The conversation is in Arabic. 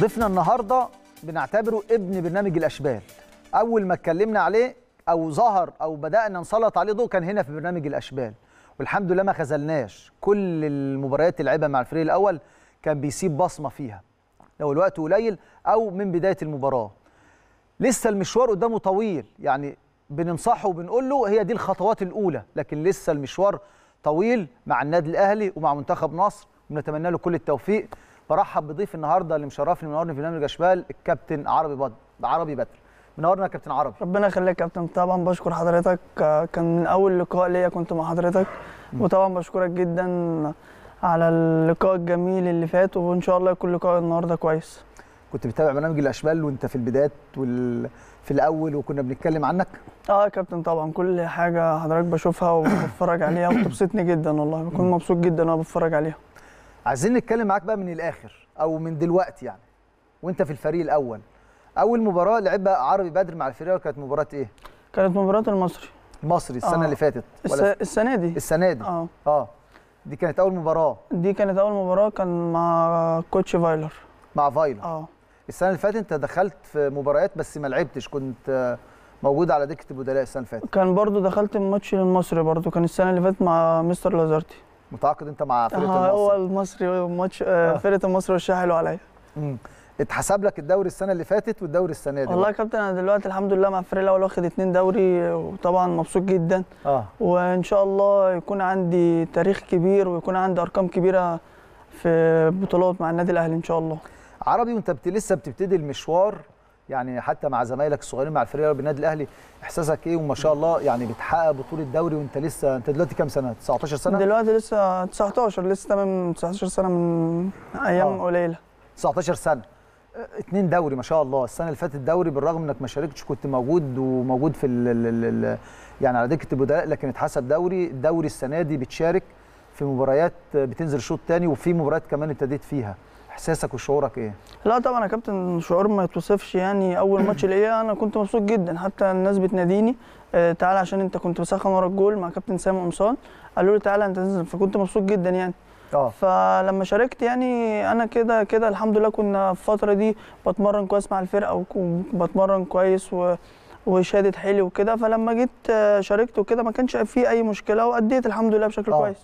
ضيفنا النهارده بنعتبره ابن برنامج الاشبال اول ما اتكلمنا عليه او ظهر او بدانا نسلط عليه ضوء كان هنا في برنامج الاشبال والحمد لله ما خذلناش كل المباريات اللي لعبها مع الفريق الاول كان بيسيب بصمه فيها لو الوقت قليل او من بدايه المباراه لسه المشوار قدامه طويل يعني بننصحه وبنقول له هي دي الخطوات الاولى لكن لسه المشوار طويل مع النادي الاهلي ومع منتخب مصر ونتمنى له كل التوفيق برحب بضيف النهارده اللي مشرفني منورني في برنامج اشبال الكابتن عربي بدر عربي بدر منورنا يا كابتن عربي ربنا يخليك يا كابتن طبعا بشكر حضرتك آه، كان من اول لقاء ليا كنت مع حضرتك وطبعا بشكرك جدا على اللقاء الجميل اللي فات وان شاء الله يكون لقاء النهارده كويس كنت بتابع برنامج الاشبال وانت في البدايات وال... في الاول وكنا بنتكلم عنك اه يا كابتن طبعا كل حاجه حضرتك بشوفها وبتفرج عليها وبتبسطني جدا والله بكون مبسوط جدا وانا بتفرج عليها عايزين نتكلم معاك بقى من الاخر او من دلوقتي يعني وانت في الفريق الاول اول مباراه لعبها عربي بدر مع الفريق كانت مباراه ايه كانت مباراه المصري المصري السنه آه. اللي فاتت ولا السنه دي السنه دي اه اه دي كانت اول مباراه دي كانت اول مباراه كان مع كوتش فايلر مع فايلر اه السنه اللي فاتت انت دخلت في مباريات بس ما لعبتش كنت موجود على دكه البدلاء السنه اللي فاتت كان برضو دخلت الماتش للمصري برضو كان السنه اللي فاتت مع مستر لازارتي متعاقد انت مع فرقه اه، المصري هو المصري ماتش آه،, آه. فرقه المصري وشها حلو عليا اتحسب لك الدوري السنه اللي فاتت والدوري السنه دي والله يا كابتن انا دلوقتي الحمد لله مع الفريق الاول واخد اثنين دوري وطبعا مبسوط جدا اه وان شاء الله يكون عندي تاريخ كبير ويكون عندي ارقام كبيره في بطولات مع النادي الاهلي ان شاء الله عربي وانت لسه بتبتدي المشوار يعني حتى مع زمايلك الصغيرين مع الفريق بالنادي الاهلي احساسك ايه وما شاء الله يعني بتحقق بطوله دوري وانت لسه انت دلوقتي كام سنه 19 سنه دلوقتي لسه 19 لسه تمام 19 سنه من ايام آه. قليله 19 سنه اثنين دوري ما شاء الله السنه اللي فاتت دوري بالرغم انك ما شاركتش كنت موجود وموجود في الـ الـ الـ يعني على دكه البدلاء لكن اتحسب دوري الدوري السنه دي بتشارك في مباريات بتنزل شوط تاني وفي مباريات كمان ابتديت فيها احساسك وشعورك ايه؟ لا طبعا يا كابتن شعور ما يتوصفش يعني اول ماتش ليا انا كنت مبسوط جدا حتى الناس بتناديني آه، تعالى عشان انت كنت بسخن ورا الجول مع كابتن سامي قمصان قالوا لي تعالى انت تنزل فكنت مبسوط جدا يعني أوه. فلما شاركت يعني انا كده كده الحمد لله كنا في الفتره دي بتمرن كويس مع الفرقه وبتمرن كويس و... وشادد حيلي وكده فلما جيت آه، شاركت وكده ما كانش فيه اي مشكله واديت الحمد لله بشكل أوه. كويس